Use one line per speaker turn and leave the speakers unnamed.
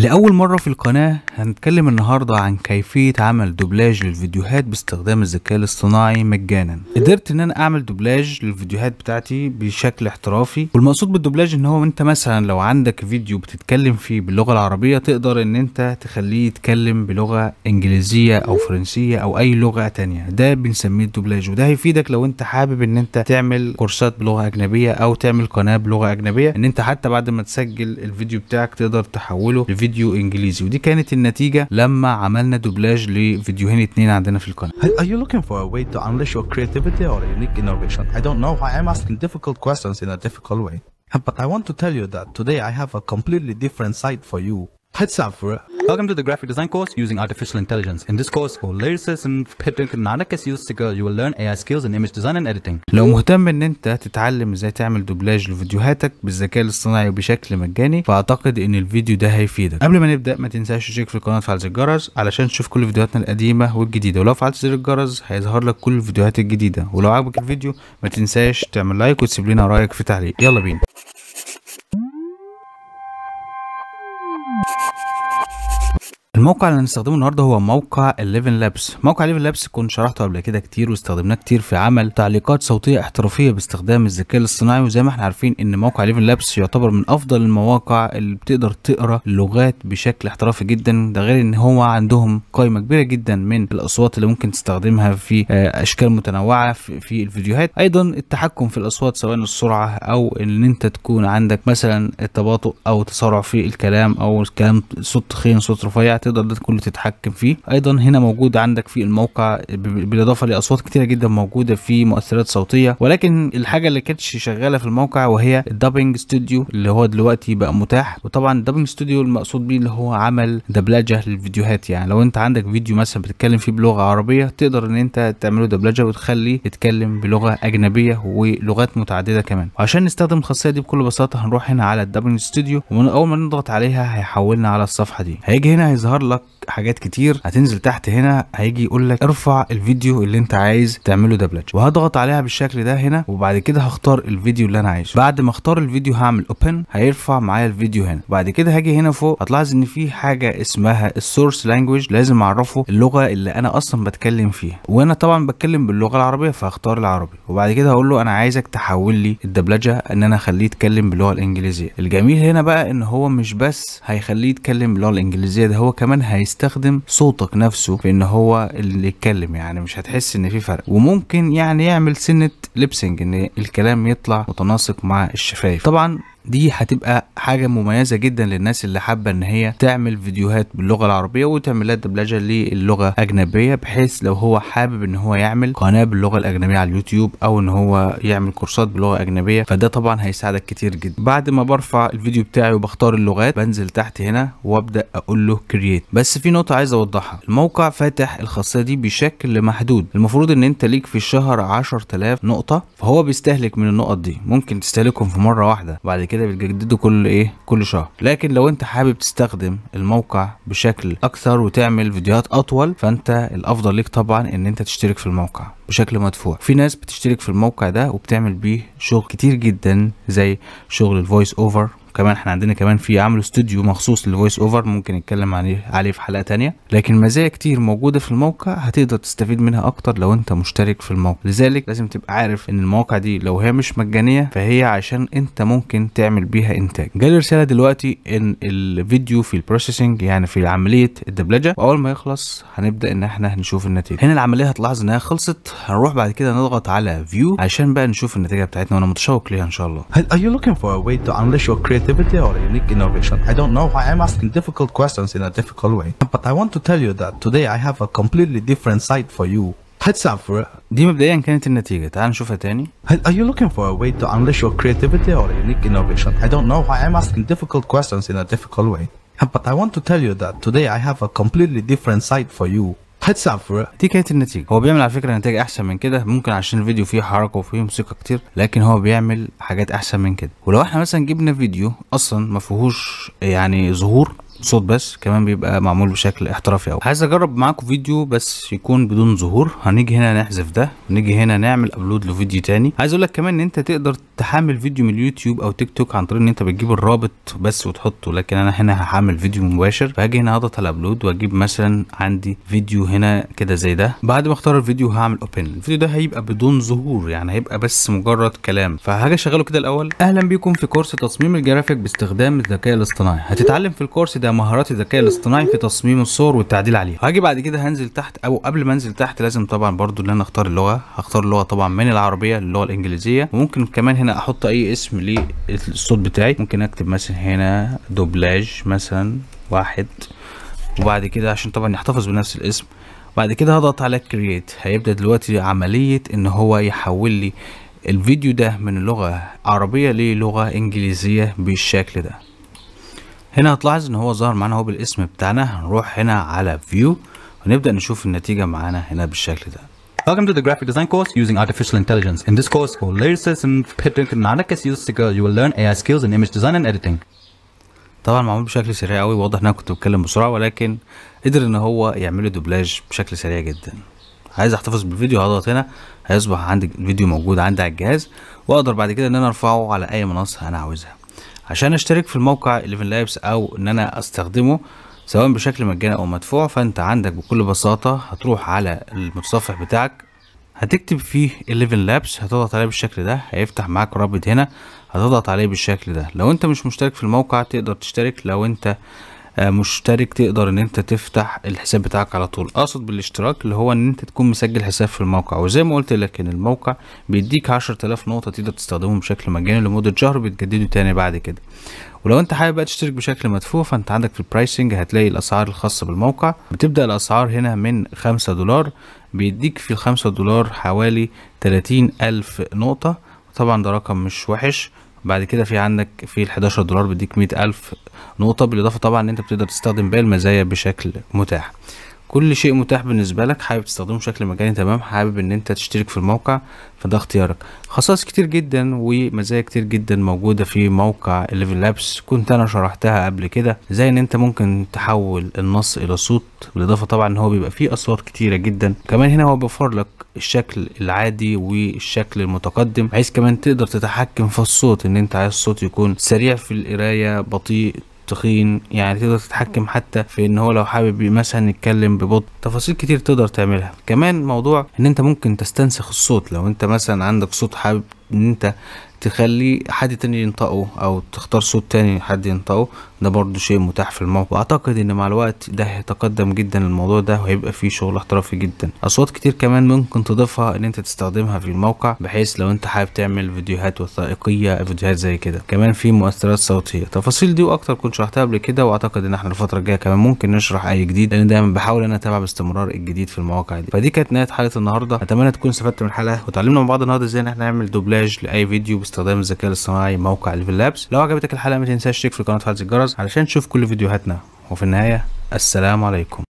لأول مرة في القناة هنتكلم النهاردة عن كيفية عمل دوبلاج للفيديوهات باستخدام الذكاء الاصطناعي مجانا قدرت ان انا اعمل دوبلاج للفيديوهات بتاعتي بشكل احترافي والمقصود بالدوبلاج ان هو انت مثلا لو عندك فيديو بتتكلم فيه باللغة العربية تقدر ان انت تخليه يتكلم بلغة انجليزية او فرنسية او اي لغة تانية ده بنسميه الدوبلاج وده هيفيدك لو انت حابب ان انت تعمل كورسات بلغة اجنبية او تعمل قناة بلغة اجنبية ان انت حتى بعد ما تسجل الفيديو بتاعك تقدر تحوله فيديو انجليزي ودي كانت النتيجه لما عملنا دوبلاج لفيديوهين اتنين عندنا في القناه Are you looking for a way to unleash your creativity or unique innovation? I don't know why I'm asking difficult questions in a difficult way. But I want to tell you that today I have a completely different side for you. Welcome to the graphic design course using artificial intelligence. In this course for lyricists and Patrick Nanakas used Seeker, you will learn AI skills in image design and editing. لو مهتم ان انت تتعلم ازاي تعمل دوبلاج لفيديوهاتك بالذكاء الاصطناعي وبشكل مجاني فاعتقد ان الفيديو ده هيفيدك. قبل ما نبدا ما تنساش تشترك في القناه وتفعل زر الجرس علشان تشوف كل فيديوهاتنا القديمه والجديده ولو فعلت زر الجرس هيظهر لك كل الفيديوهات الجديده ولو عجبك الفيديو ما تنساش تعمل لايك وتسيب لنا رايك في تعليق. يلا بينا. الموقع اللي هنستخدمه النهارده هو موقع الليفن لابس موقع الليفن لابس كنت شرحته قبل كده كتير واستخدمناه كتير في عمل تعليقات صوتيه احترافيه باستخدام الذكاء الاصطناعي وزي ما احنا عارفين ان موقع الليفن لابس يعتبر من افضل المواقع اللي بتقدر تقرا اللغات بشكل احترافي جدا ده غير ان هو عندهم قائمه كبيره جدا من الاصوات اللي ممكن تستخدمها في آه، اشكال متنوعه في الفيديوهات ايضا التحكم في الاصوات سواء السرعه او ان انت تكون عندك مثلا التباطؤ او تسارع في الكلام او كلام صوت تخين صوت رفيع تقدر ده كله تتحكم فيه ايضا هنا موجود عندك في الموقع بالاضافه لاصوات كتيره جدا موجوده في مؤثرات صوتيه ولكن الحاجه اللي كانتش شغاله في الموقع وهي الدبنج ستوديو اللي هو دلوقتي بقى متاح وطبعا الدبنج ستوديو المقصود بيه اللي هو عمل دبلجه للفيديوهات يعني لو انت عندك فيديو مثلا بتتكلم فيه بلغه عربيه تقدر ان انت تعمله دبلجه وتخليه يتكلم بلغه اجنبيه ولغات متعدده كمان وعشان نستخدم الخاصيه دي بكل بساطه هنروح هنا على الدابنج ستوديو ومن اول ما نضغط عليها هيحولنا على الصفحه دي هيجي هنا هيظهر هيظهر لك حاجات كتير هتنزل تحت هنا هيجي يقول لك ارفع الفيديو اللي انت عايز تعمله دبلج وهضغط عليها بالشكل ده هنا وبعد كده هختار الفيديو اللي انا عايزه بعد ما اختار الفيديو هعمل اوبن هيرفع معايا الفيديو هنا وبعد كده هاجي هنا فوق هتلاحظ ان في حاجه اسمها السورس لانجويج لازم اعرفه اللغه اللي انا اصلا بتكلم فيها وانا طبعا بتكلم باللغه العربيه فهختار العربي وبعد كده هقول له انا عايزك تحول لي الدبلجه ان انا اخليه يتكلم باللغه الانجليزيه الجميل هنا بقى ان هو مش بس هيخليه يتكلم باللغه الانجليزيه ده هو كمان كمان هيستخدم صوتك نفسه في ان هو اللي يتكلم يعني مش هتحس ان في فرق وممكن يعني يعمل سنه ليبسنج ان الكلام يطلع متناسق مع الشفايف طبعا دي هتبقى حاجه مميزه جدا للناس اللي حابه ان هي تعمل فيديوهات باللغه العربيه وتعمل لها دبلجه للغه اجنبيه بحيث لو هو حابب ان هو يعمل قناه باللغه الاجنبيه على اليوتيوب او ان هو يعمل كورسات بلغه اجنبيه فده طبعا هيساعدك كتير جدا بعد ما برفع الفيديو بتاعي وبختار اللغات بنزل تحت هنا وابدا اقول له كرييت بس في نقطه عايز اوضحها الموقع فاتح الخاصيه دي بشكل محدود المفروض ان انت ليك في الشهر 10000 نقطه فهو بيستهلك من النقط دي ممكن تستهلكهم في مره واحده بعد كده بتجدده كل ايه كل شهر لكن لو انت حابب تستخدم الموقع بشكل اكثر وتعمل فيديوهات اطول فانت الافضل ليك طبعا ان انت تشترك في الموقع بشكل مدفوع في ناس بتشترك في الموقع ده وبتعمل بيه شغل كتير جدا زي شغل الفويس اوفر وكمان احنا عندنا كمان في عملوا استوديو مخصوص للفويس اوفر ممكن نتكلم عليه عليه في حلقه تانية لكن مزايا كتير موجوده في الموقع هتقدر تستفيد منها اكتر لو انت مشترك في الموقع لذلك لازم تبقى عارف ان المواقع دي لو هي مش مجانيه فهي عشان انت ممكن تعمل بيها انتاج جالي رساله دلوقتي ان الفيديو في البروسيسنج يعني في عمليه الدبلجه واول ما يخلص هنبدا ان احنا هنشوف النتيجه هنا العمليه هتلاحظ انها خلصت هنروح بعد كده نضغط على فيو عشان بقى نشوف النتيجه بتاعتنا وانا متشوق ليها ان شاء الله Are you looking for a way to unleash your creative creativity or unique innovation. I don't know why I'm asking difficult questions in a difficult way, but I want to tell you that today I have a completely different site for you. Heads up for دي مبدئيا كانت النتيجة تعال نشوفها تاني Are you looking for a way to unleash your creativity or unique innovation? I don't know why I'm asking difficult questions in a difficult way. But I want to tell you that today I have a completely different site for you. هتسافر دي كانت النتيجه هو بيعمل على فكره نتائج احسن من كده ممكن عشان الفيديو فيه حركه وفيه موسيقى كتير لكن هو بيعمل حاجات احسن من كده ولو احنا مثلا جبنا فيديو اصلا ما فيهوش يعني ظهور صوت بس كمان بيبقى معمول بشكل احترافي قوي عايز اجرب معاكم فيديو بس يكون بدون ظهور هنيجي هنا نحذف ده ونيجي هنا نعمل ابلود لفيديو تاني عايز اقول لك كمان ان انت تقدر تحمل فيديو من اليوتيوب او تيك توك عن طريق ان انت بتجيب الرابط بس وتحطه لكن انا هنا هحمل فيديو مباشر فهاجي هنا هضغط على ابلود واجيب مثلا عندي فيديو هنا كده زي ده بعد ما اختار الفيديو هعمل اوبن الفيديو ده هيبقى بدون ظهور يعني هيبقى بس مجرد كلام فهاجي اشغله كده الاول اهلا بيكم في كورس تصميم الجرافيك باستخدام الذكاء الاصطناعي هتتعلم في الكورس ده مهارات الذكاء الاصطناعي في تصميم الصور والتعديل عليها هاجي بعد كده هنزل تحت او قبل ما انزل تحت لازم طبعا برضو ان انا اختار اللغه هختار اللغه طبعا من العربيه للغه الانجليزيه وممكن كمان هنا احط اي اسم للصوت بتاعي ممكن اكتب مثلا هنا دوبلاج مثلا واحد وبعد كده عشان طبعا يحتفظ بنفس الاسم بعد كده هضغط على كرييت هيبدا دلوقتي عمليه ان هو يحول لي الفيديو ده من لغه عربيه للغه انجليزيه بالشكل ده هنا هتلاحظ ان هو ظهر معانا هو بالاسم بتاعنا هنروح هنا على فيو ونبدا نشوف النتيجه معانا هنا بالشكل ده Welcome to the graphic design course using artificial intelligence. In this course for lyricism, patent and anarchist usage, you will learn AI skills in image design and editing. طبعا معمول بشكل سريع قوي واضح ان انا كنت بتكلم بسرعه ولكن قدر ان هو يعمل لي دوبلاج بشكل سريع جدا. عايز احتفظ بالفيديو هضغط هنا هيصبح عندي الفيديو موجود عندي على الجهاز واقدر بعد كده ان انا ارفعه على اي منصه انا عاوزها. عشان اشترك في الموقع 11 لابس او ان انا استخدمه سواء بشكل مجاني او مدفوع فانت عندك بكل بساطه هتروح على المتصفح بتاعك هتكتب فيه 11 لابس هتضغط عليه بالشكل ده هيفتح معاك رابط هنا هتضغط عليه بالشكل ده لو انت مش مشترك في الموقع تقدر تشترك لو انت آه، مشترك تقدر ان انت تفتح الحساب بتاعك على طول اقصد بالاشتراك اللي هو ان انت تكون مسجل حساب في الموقع وزي ما قلت لك ان الموقع بيديك 10000 نقطه تقدر تستخدمهم بشكل مجاني لمده شهر بتجدده تاني بعد كده ولو انت حابب بقى تشترك بشكل مدفوع فانت عندك في البرايسنج هتلاقي الاسعار الخاصه بالموقع بتبدا الاسعار هنا من 5 دولار بيديك في الخمسة دولار حوالي 30000 ألف نقطة طبعا ده رقم مش وحش بعد كده في عندك في ال 11 دولار بيديك 100000 ألف نقطة بالإضافة طبعا إن أنت بتقدر تستخدم باقي المزايا بشكل متاح كل شيء متاح بالنسبه لك حابب تستخدمه بشكل مجاني تمام حابب ان انت تشترك في الموقع فده اختيارك خصائص كتير جدا ومزايا كتير جدا موجوده في موقع الليفل لابس كنت انا شرحتها قبل كده زي ان انت ممكن تحول النص الى صوت بالاضافه طبعا ان هو بيبقى فيه اصوات كتيره جدا كمان هنا هو بيوفر لك الشكل العادي والشكل المتقدم بحيث كمان تقدر تتحكم في الصوت ان انت عايز الصوت يكون سريع في القرايه بطيء تخين يعني تقدر تتحكم حتى في ان هو لو حابب مثلا يتكلم ببطء تفاصيل كتير تقدر تعملها كمان موضوع ان انت ممكن تستنسخ الصوت لو انت مثلا عندك صوت حابب ان انت تخلي حد تاني ينطقه او تختار صوت تاني حد ينطقه ده برضو شيء متاح في الموقع واعتقد ان مع الوقت ده هيتقدم جدا الموضوع ده وهيبقى فيه شغل احترافي جدا اصوات كتير كمان ممكن تضيفها ان انت تستخدمها في الموقع بحيث لو انت حابب تعمل فيديوهات وثائقيه فيديوهات زي كده كمان في مؤثرات صوتيه تفاصيل دي واكتر كنت شرحتها قبل كده واعتقد ان احنا الفتره الجايه كمان ممكن نشرح اي جديد لان دايما بحاول انا اتابع باستمرار الجديد في المواقع دي فدي كانت نهايه حلقه النهارده اتمنى تكون استفدت من الحلقه وتعلمنا مع بعض النهارده ازاي احنا نعمل دوبلاج لاي فيديو باستخدام الذكاء الاصطناعي موقع ليفل لابس لو عجبتك الحلقه ما تنساش تشترك في القناه وتفعل الجرس علشان تشوف كل فيديوهاتنا وفي النهايه السلام عليكم